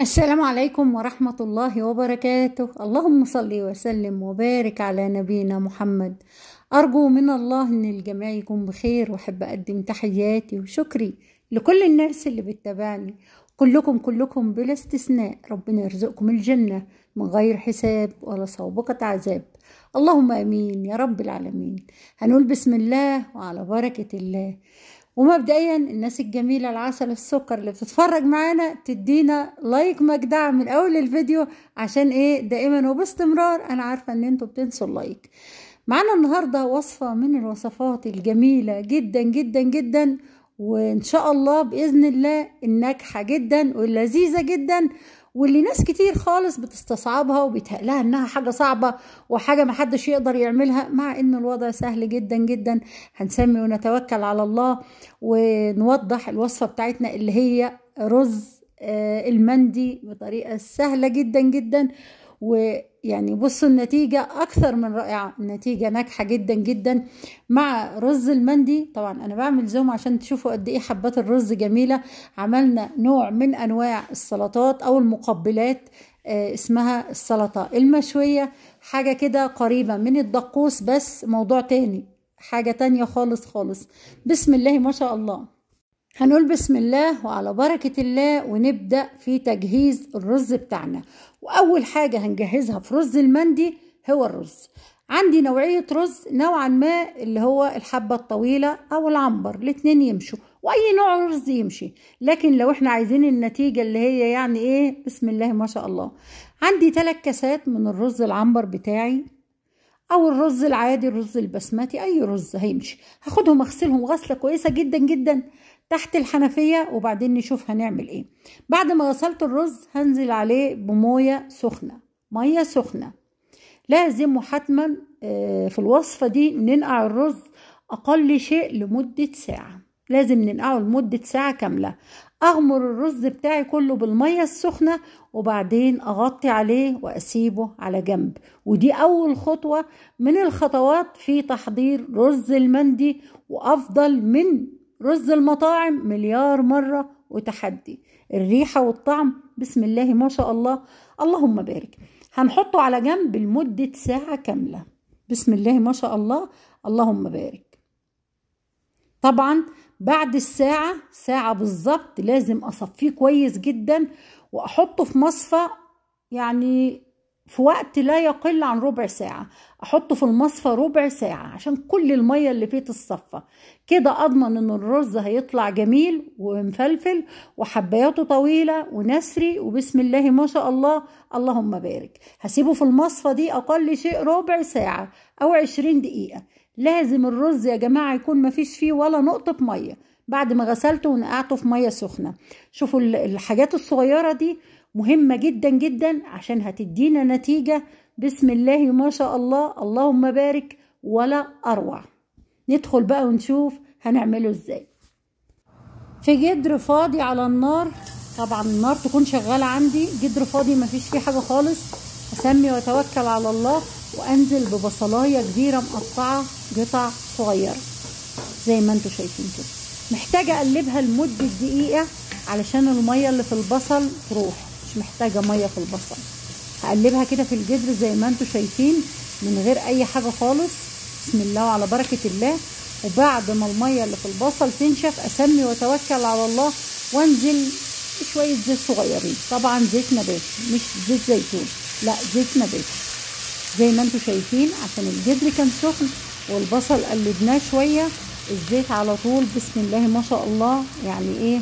السلام عليكم ورحمة الله وبركاته اللهم صل وسلم وبارك على نبينا محمد أرجو من الله أن الجميع يكون بخير وأحب أقدم تحياتي وشكري لكل الناس اللي بتتابعني كلكم كلكم بلا استثناء ربنا يرزقكم الجنة من غير حساب ولا سابقة عذاب اللهم أمين يا رب العالمين هنقول بسم الله وعلى بركة الله ومبدئيا الناس الجميلة العسل السكر اللي بتتفرج معانا تدينا لايك مجدع من اول الفيديو عشان ايه دائما وباستمرار انا عارفة ان انتوا بتنسوا اللايك معانا النهاردة وصفة من الوصفات الجميلة جدا جدا جدا وان شاء الله باذن الله الناجحة جدا واللذيذة جدا واللي ناس كتير خالص بتستصعبها وبتهقلها انها حاجة صعبة وحاجة محدش يقدر يعملها مع ان الوضع سهل جدا جدا هنسمي ونتوكل على الله ونوضح الوصفة بتاعتنا اللي هي رز آه، المندي بطريقة سهلة جدا جدا و يعني بصوا النتيجة أكثر من رائعة النتيجة ناجحة جدا جدا مع رز المندي طبعا أنا بعمل زوم عشان تشوفوا قد إيه حبات الرز جميلة عملنا نوع من أنواع السلطات أو المقبلات آه، اسمها السلطة المشوية حاجة كده قريبة من الدقوس بس موضوع تاني حاجة تانية خالص خالص بسم الله ما شاء الله هنقول بسم الله وعلى بركة الله ونبدأ في تجهيز الرز بتاعنا وأول حاجة هنجهزها في رز المندي هو الرز عندي نوعية رز نوعا ما اللي هو الحبة الطويلة أو العنبر الاتنين يمشوا وأي نوع رز يمشي لكن لو احنا عايزين النتيجة اللي هي يعني ايه بسم الله ما شاء الله عندي تلات كاسات من الرز العنبر بتاعي او الرز العادي الرز البسمتي اي رز هيمشي هاخدهم اغسلهم غسله كويسه جدا جدا تحت الحنفية وبعدين نشوف هنعمل ايه بعد ما غسلت الرز هنزل عليه بموية سخنة مية سخنة لازم وحتما آه، في الوصفة دي ننقع الرز أقل شيء لمدة ساعة لازم ننقعه لمدة ساعة كاملة أغمر الرز بتاعي كله بالمية السخنة وبعدين أغطي عليه وأسيبه على جنب ودي أول خطوة من الخطوات في تحضير رز المندي وأفضل من رز المطاعم مليار مرة وتحدي الريحة والطعم بسم الله ما شاء الله اللهم بارك هنحطه على جنب لمدة ساعة كاملة بسم الله ما شاء الله اللهم بارك طبعا بعد الساعة ساعة بالظبط لازم أصفيه كويس جدا وأحطه في مصفى يعني في وقت لا يقل عن ربع ساعة أحطه في المصفى ربع ساعة عشان كل المية اللي فيه تتصفى كده أضمن إن الرز هيطلع جميل ومفلفل وحباياته طويلة ونسري وبسم الله ما شاء الله اللهم بارك هسيبه في المصفى دي أقل شيء ربع ساعة أو عشرين دقيقة لازم الرز يا جماعة يكون مفيش فيه ولا نقطة مية بعد ما غسلته ونقعته في مية سخنة شوفوا الحاجات الصغيرة دي مهمة جدا جدا عشان هتدينا نتيجة بسم الله ما شاء الله اللهم بارك ولا أروع ندخل بقى ونشوف هنعمله ازاي في جدر فاضي على النار طبعا النار تكون شغالة عندي جدر فاضي مفيش فيه حاجة خالص أسمي وأتوكل على الله وأنزل ببصلاية كبيرة مقطعة قطع صغيرة زي ما انتوا شايفين كده محتاجة أقلبها لمدة دقيقة علشان المية اللي في البصل تروح مش محتاجه ميه في البصل هقلبها كده في الجذر زي ما انتم شايفين من غير اي حاجه خالص بسم الله وعلى بركه الله وبعد ما الميه اللي في البصل تنشف اسمي واتوكل على الله وانزل شويه زيت صغيرين طبعا زيت نباتي مش زيت زيتون لا زيت نباتي زي ما انتم شايفين عشان الجدر كان سخن والبصل قلبناه شويه الزيت على طول بسم الله ما شاء الله يعني ايه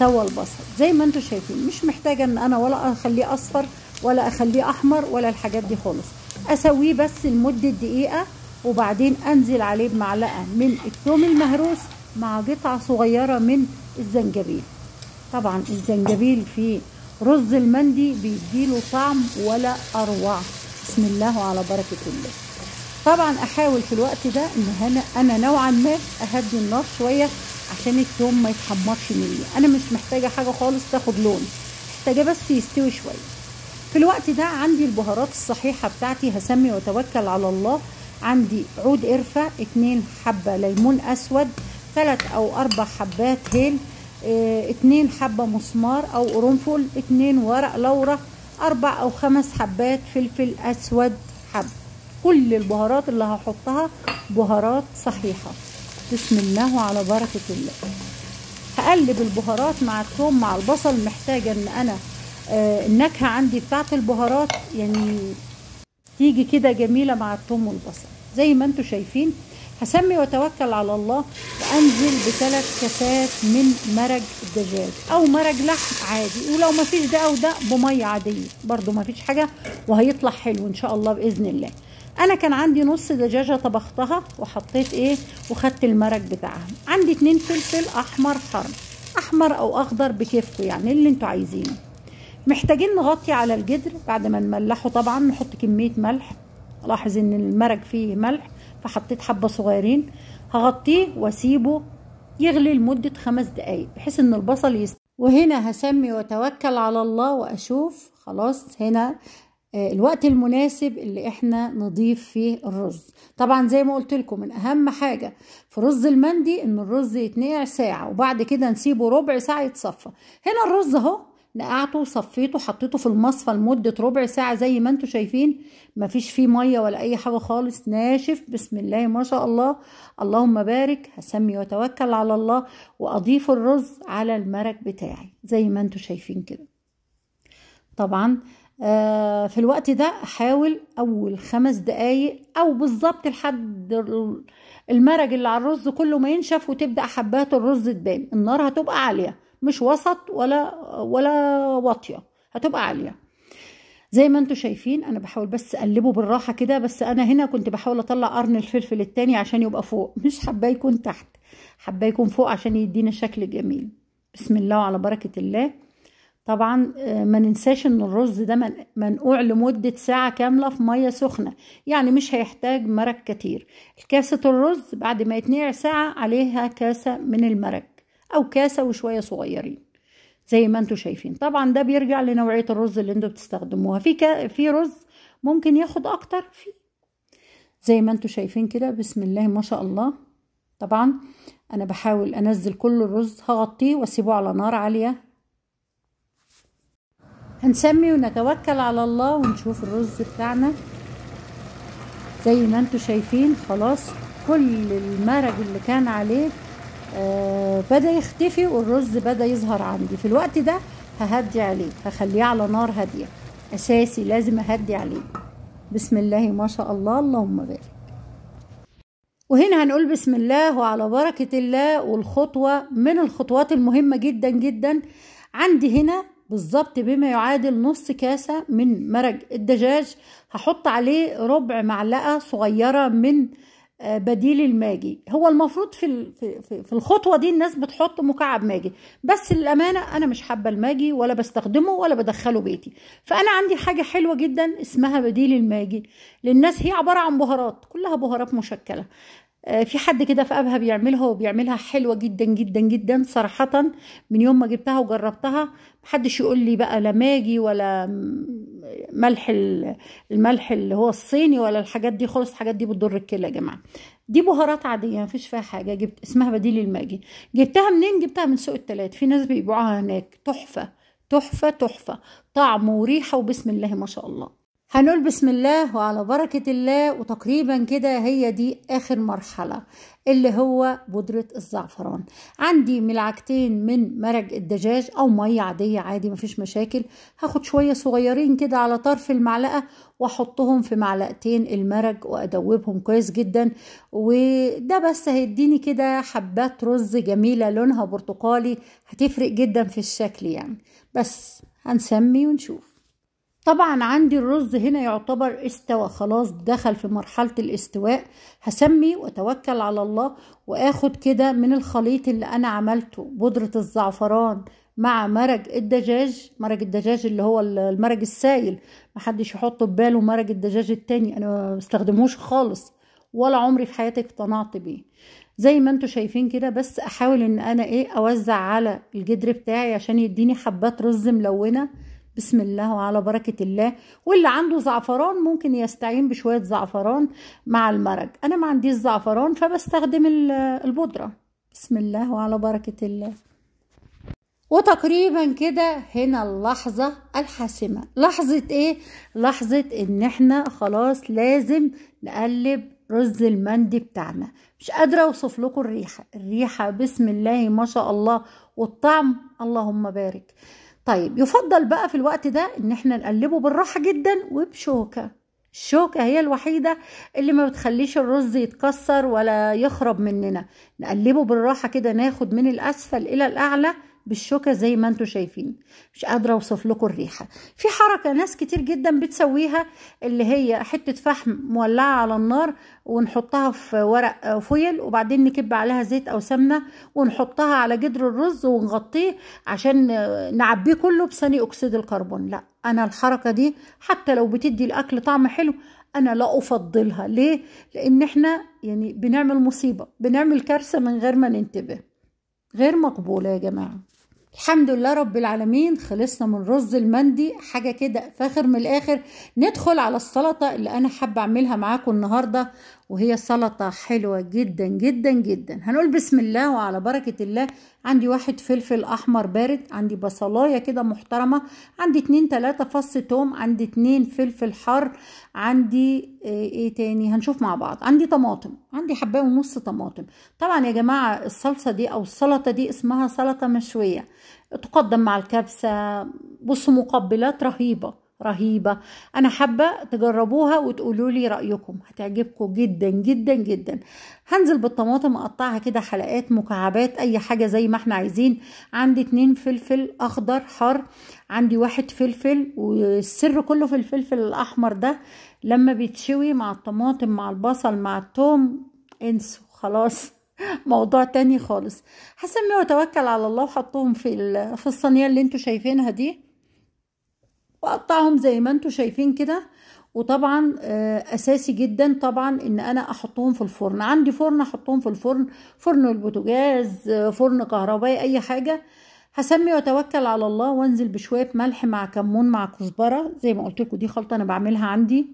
سوى البصل زي ما انتم شايفين مش محتاجه ان انا ولا اخليه اصفر ولا اخليه احمر ولا الحاجات دي خالص اسويه بس لمده دقيقه وبعدين انزل عليه بمعلقه من الثوم المهروس مع قطعه صغيره من الزنجبيل طبعا الزنجبيل في رز المندي بيديله طعم ولا اروع بسم الله وعلى بركه الله طبعا احاول في الوقت ده ان انا نوعا ما اهدي النار شويه عشان الثوم ما يتحمرش مني انا مش محتاجه حاجه خالص تاخد لون محتاجه بس يستوي شويه في الوقت ده عندي البهارات الصحيحه بتاعتي هسمي واتوكل على الله عندي عود قرفه اتنين حبه ليمون اسود ثلاث او اربع حبات هيل آه، اتنين حبه مسمار او قرنفل اتنين ورق لورا اربع او خمس حبات فلفل اسود حب كل البهارات اللي هحطها بهارات صحيحه بسم الله وعلى بركة الله هقلب البهارات مع الثوم مع البصل محتاجة ان انا آه، النكهة عندي بتاعت البهارات يعني تيجي كده جميلة مع الثوم والبصل زي ما انتم شايفين هسمي واتوكل على الله وانزل بثلاث كاسات من مرق الدجاج او مرق لحم عادي ولو ما فيش ده او ده بميه عاديه برده ما فيش حاجه وهيطلع حلو ان شاء الله باذن الله انا كان عندي نص دجاجه طبختها وحطيت ايه وخدت المرق بتاعها عندي اتنين فلفل احمر حرم احمر او اخضر بكيفكم يعني اللي انتوا عايزينه محتاجين نغطي على الجدر بعد ما نملحه طبعا نحط كميه ملح لاحظ ان المرق فيه ملح فحطيت حبه صغيرين هغطيه واسيبه يغلي لمده خمس دقايق بحيث ان البصل يست... وهنا هسمي واتوكل على الله واشوف خلاص هنا آه، الوقت المناسب اللي احنا نضيف فيه الرز طبعا زي ما قلت لكم من اهم حاجه في رز المندي ان الرز يتنقع ساعه وبعد كده نسيبه ربع ساعه يتصفى هنا الرز اهو نقعته وصفيته حطيته في المصفى لمده ربع ساعه زي ما انتم شايفين مفيش فيه ميه ولا اي حاجه خالص ناشف بسم الله ما شاء الله اللهم بارك هسمي واتوكل على الله واضيف الرز على المرق بتاعي زي ما انتم شايفين كده طبعا آه، في الوقت ده حاول اول خمس دقايق او بالظبط لحد المرج اللي على الرز كله ما ينشف وتبدا حبات الرز تبان النار هتبقى عاليه مش وسط ولا ولا واطيه هتبقى عاليه زي ما انتم شايفين انا بحاول بس اقلبه بالراحه كده بس انا هنا كنت بحاول اطلع قرن الفلفل التاني عشان يبقى فوق مش حباه يكون تحت حباه يكون فوق عشان يدينا شكل جميل بسم الله وعلى بركه الله طبعا آه، ما ننساش ان الرز ده منقوع لمدة ساعة كاملة في مية سخنة يعني مش هيحتاج مرق كتير كاسة الرز بعد ما يتنقع ساعة عليها كاسة من المرق او كاسة وشوية صغيرين زي ما انتوا شايفين طبعا ده بيرجع لنوعية الرز اللي انتوا بتستخدموها في كا في رز ممكن ياخد اكتر في زي ما انتوا شايفين كده بسم الله ما شاء الله طبعا انا بحاول انزل كل الرز هغطيه واسيبه على نار عالية هنسمي ونتوكل على الله ونشوف الرز بتاعنا زي ما انتوا شايفين خلاص كل المرج اللي كان عليه آه بدا يختفي والرز بدا يظهر عندي في الوقت ده ههدي عليه هخليه على نار هاديه اساسي لازم اهدي عليه بسم الله ما شاء الله اللهم بارك وهنا هنقول بسم الله وعلى بركه الله والخطوه من الخطوات المهمه جدا جدا عندي هنا بالظبط بما يعادل نص كاسة من مرق الدجاج هحط عليه ربع معلقة صغيرة من آه، بديل الماجي هو المفروض في في الخطوه دي الناس بتحط مكعب ماجي بس للامانه انا مش حابه الماجي ولا بستخدمه ولا بدخله بيتي فانا عندي حاجه حلوه جدا اسمها بديل الماجي للناس هي عباره عن بهارات كلها بهارات مشكله آه، في حد كده في ابها بيعملها وبيعملها حلوه جدا جدا جدا صراحه من يوم ما جبتها وجربتها محدش يقول لي بقى لا ماجي ولا ملح الملح اللي هو الصيني ولا الحاجات دي خالص الحاجات دي بتضر الكلى يا جماعه دي بهارات عاديه مفيش فيها حاجه جبت اسمها بديل الماجي جبتها منين جبتها من سوق التلات في ناس بيبيعوها هناك تحفه تحفه تحفه طعم وريحه وبسم الله ما شاء الله هنقول بسم الله وعلى بركة الله وتقريبا كده هي دي آخر مرحلة اللي هو بودرة الزعفران عندي ملعقتين من مرق الدجاج أو مية عادية عادي مفيش مشاكل هاخد شوية صغيرين كده على طرف المعلقة واحطهم في معلقتين المرق وادوبهم كويس جدا وده بس هيديني كده حبات رز جميلة لونها برتقالي هتفرق جدا في الشكل يعني بس هنسمي ونشوف طبعا عندي الرز هنا يعتبر استوى خلاص دخل في مرحلة الاستواء هسمي واتوكل على الله واخد كده من الخليط اللي انا عملته بودرة الزعفران مع مرج الدجاج مرج الدجاج اللي هو المرج السائل محدش يحط في باله مرج الدجاج التاني انا مستخدموش خالص ولا عمري في حياتي اقتنعت بيه زي ما انتوا شايفين كده بس احاول ان انا ايه اوزع على الجدر بتاعي عشان يديني حبات رز ملونه بسم الله وعلى بركة الله واللي عنده زعفران ممكن يستعين بشوية زعفران مع المرج أنا ما عندي الزعفران فبستخدم البودرة بسم الله وعلى بركة الله وتقريبا كده هنا اللحظة الحاسمة لحظة ايه؟ لحظة ان احنا خلاص لازم نقلب رز المندي بتاعنا مش قادرة اوصف لكم الريحة الريحة بسم الله ما شاء الله والطعم اللهم بارك طيب يفضل بقى في الوقت ده ان احنا نقلبه بالراحه جدا وبشوكه الشوكة هي الوحيدة اللي ما بتخليش الرز يتكسر ولا يخرب مننا نقلبه بالراحة كده ناخد من الأسفل إلى الأعلى بالشوكة زي ما انتم شايفين مش قادرة اوصف لكم الريحة في حركة ناس كتير جدا بتسويها اللي هي حتة فحم مولعة على النار ونحطها في ورق فويل وبعدين نكب عليها زيت او سمنة ونحطها على جدر الرز ونغطيه عشان نعبيه كله بثاني اكسيد الكربون لا انا الحركة دي حتى لو بتدي الاكل طعم حلو انا لا افضلها ليه لان احنا يعني بنعمل مصيبة بنعمل كارثة من غير ما ننتبه غير مقبولة يا جماعة الحمد لله رب العالمين خلصنا من رز المندي حاجة كده فاخر من الآخر ندخل على السلطة اللي أنا حابة أعملها معاكم النهاردة وهي سلطة حلوة جدا جدا جدا هنقول بسم الله وعلى بركة الله عندي واحد فلفل أحمر بارد عندي بصلاية كده محترمة عندي اتنين تلاتة فص توم عندي اتنين فلفل حار عندي آه، ايه تاني هنشوف مع بعض عندي طماطم عندي حباية ونص طماطم طبعا يا جماعة الصلصة دي أو السلطة دي اسمها سلطة مشوية تقدم مع الكبسة بصوا مقبلات رهيبة رهيبة أنا حابة تجربوها وتقولوا لي رأيكم هتعجبكم جدا جدا جدا هنزل بالطماطم أقطعها كده حلقات مكعبات أي حاجة زي ما احنا عايزين عندي اتنين فلفل أخضر حار عندي واحد فلفل والسر كله في الفلفل الأحمر ده لما بيتشوي مع الطماطم مع البصل مع التوم انسوا خلاص موضوع تاني خالص هسميه وتوكل على الله وحطهم في الصينيه اللي انتوا شايفينها دي واقطعهم زي ما انتوا شايفين كده وطبعا آه، اساسي جدا طبعا ان انا احطهم في الفرن عندي فرن احطهم في الفرن فرن البوتاجاز آه، فرن كهربائي اي حاجه هسمي واتوكل على الله وانزل بشويه ملح مع كمون مع كزبره زي ما قلت لكم دي خلطه انا بعملها عندي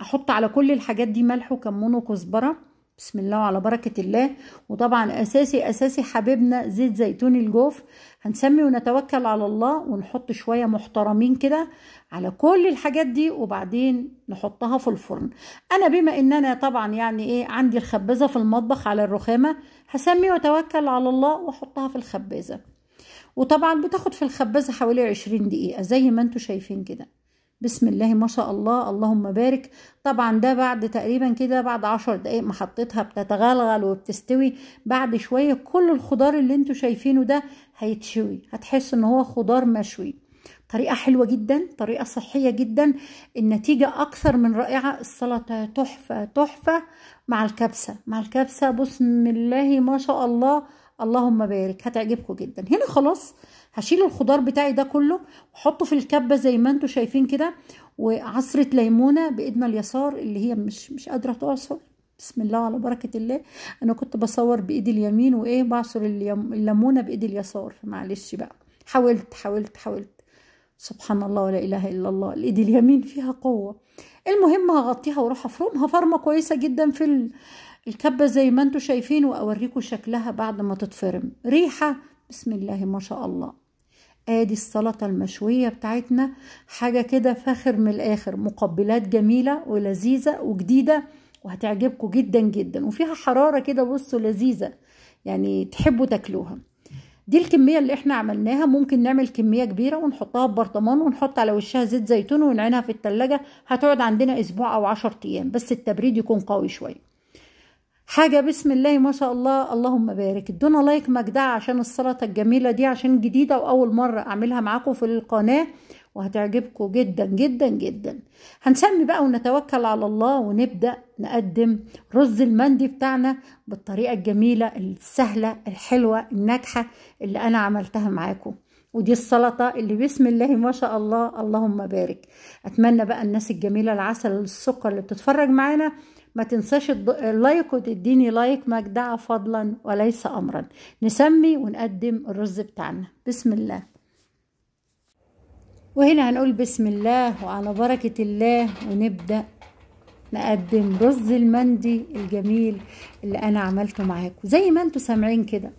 احط على كل الحاجات دي ملح وكمون وكزبره بسم الله وعلى بركة الله وطبعا أساسي أساسي حبيبنا زيت زيتون الجوف هنسمي ونتوكل على الله ونحط شوية محترمين كده على كل الحاجات دي وبعدين نحطها في الفرن أنا بما إن أنا طبعا يعني إيه عندي الخبازة في المطبخ على الرخامة هسمي وتوكل على الله وأحطها في الخبازة وطبعا بتاخد في الخبازة حوالي عشرين دقيقة زي ما انتوا شايفين كده بسم الله ما شاء الله اللهم بارك طبعا ده بعد تقريبا كده بعد عشر دقايق ما حطيتها بتتغلغل وبتستوي بعد شوية كل الخضار اللي انتوا شايفينه ده هيتشوي هتحس ان هو خضار مشوي طريقة حلوة جدا طريقة صحية جدا النتيجة أكثر من رائعة السلطة تحفة تحفة مع الكبسة مع الكبسة بسم الله ما شاء الله اللهم بارك هتعجبكم جدا هنا خلاص هشيل الخضار بتاعي ده كله واحطه في الكبه زي ما انتم شايفين كده وعصره ليمونه بايدنا اليسار اللي هي مش مش قادره تعصر بسم الله على بركه الله انا كنت بصور بايدي اليمين وايه بعصر الليمونه بايدي اليسار فمعلش بقى حاولت حاولت حاولت سبحان الله ولا اله الا الله الايد اليمين فيها قوه المهم هغطيها واروح افرمها فرمه كويسه جدا في الكبة زي ما انتوا شايفين واوريكم شكلها بعد ما تتفرم ريحة بسم الله ما شاء الله ادي السلطة المشوية بتاعتنا حاجة كده فاخر من الاخر مقبلات جميلة ولذيذة وجديدة وهتعجبكم جدا جدا وفيها حرارة كده بصوا لذيذة يعني تحبوا تاكلوها دي الكمية اللي احنا عملناها ممكن نعمل كمية كبيرة ونحطها في برطمان ونحط على وشها زيت زيتون ونعينها في التلاجة هتقعد عندنا اسبوع او عشر ايام بس التبريد يكون قوي شوية حاجة بسم الله ما شاء الله اللهم بارك ادونا لايك مجدع عشان السلطة الجميلة دي عشان جديدة وأول مرة أعملها معاكم في القناة وهتعجبكم جدا جدا جدا هنسمي بقى ونتوكل على الله ونبدأ نقدم رز المندي بتاعنا بالطريقة الجميلة السهلة الحلوة الناجحة اللي أنا عملتها معاكم ودي السلطة اللي بسم الله ما شاء الله اللهم بارك أتمنى بقى الناس الجميلة العسل السكر اللي بتتفرج معانا ما تنساش اللايك وتديني لايك مجدع فضلا وليس أمرا نسمي ونقدم الرز بتاعنا بسم الله وهنا هنقول بسم الله وعلى بركة الله ونبدأ نقدم رز المندي الجميل اللي أنا عملته معاكم زي ما انتوا سامعين كده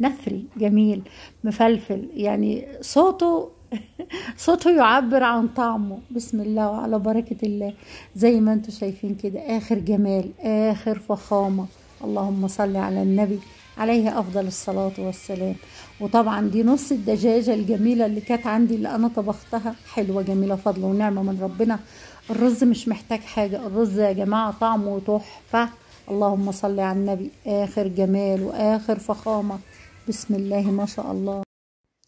نثري جميل مفلفل يعني صوته صوته يعبر عن طعمه بسم الله وعلى بركة الله زي ما انتم شايفين كده آخر جمال آخر فخامة اللهم صل على النبي عليه أفضل الصلاة والسلام وطبعا دي نص الدجاجة الجميلة اللي كانت عندي اللي أنا طبختها حلوة جميلة فضل ونعمة من ربنا الرز مش محتاج حاجة الرز يا جماعة طعمه تحفة اللهم صل على النبي آخر جمال وآخر فخامة بسم الله ما شاء الله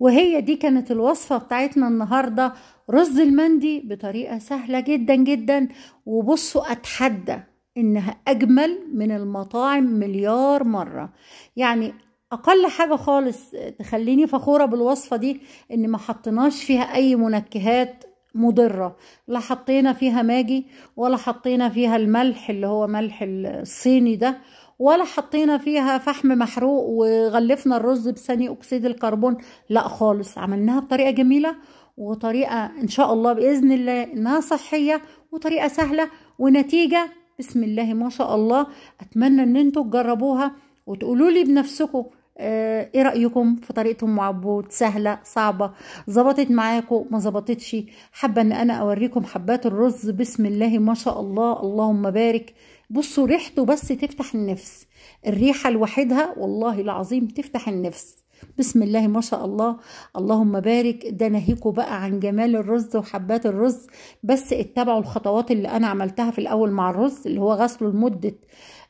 وهي دي كانت الوصفة بتاعتنا النهاردة رز المندي بطريقة سهلة جدا جدا وبصوا أتحدى إنها أجمل من المطاعم مليار مرة يعني أقل حاجة خالص تخليني فخورة بالوصفة دي إن ما حطناش فيها أي منكهات مضرة لا حطينا فيها ماجي ولا حطينا فيها الملح اللي هو ملح الصيني ده ولا حطينا فيها فحم محروق وغلفنا الرز بثاني اكسيد الكربون لا خالص عملناها بطريقه جميله وطريقه ان شاء الله باذن الله انها صحيه وطريقه سهله ونتيجه بسم الله ما شاء الله اتمنى ان انتم تجربوها وتقولوا لي بنفسكم آه، ايه رايكم في طريقه ام عبود سهله صعبه ظبطت معاكم ما ظبطتش حابه ان انا اوريكم حبات الرز بسم الله ما شاء الله اللهم بارك بصوا ريحته بس تفتح النفس الريحة لوحدها والله العظيم تفتح النفس بسم الله ما شاء الله اللهم بارك ده ناهيكوا بقى عن جمال الرز وحبات الرز بس اتبعوا الخطوات اللي انا عملتها في الاول مع الرز اللي هو غسله لمده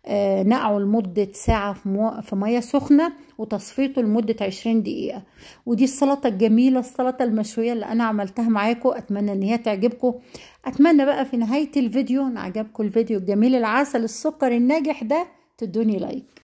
آه نقعه لمدة ساعة في, في مية سخنة وتصفيته لمدة عشرين دقيقة ودي السلطة الجميلة السلطة المشوية اللي أنا عملتها معاكم أتمنى إن هي تعجبكم اتمنى بقى في نهايه الفيديو ان عجبكم الفيديو الجميل العسل السكر الناجح ده تدوني لايك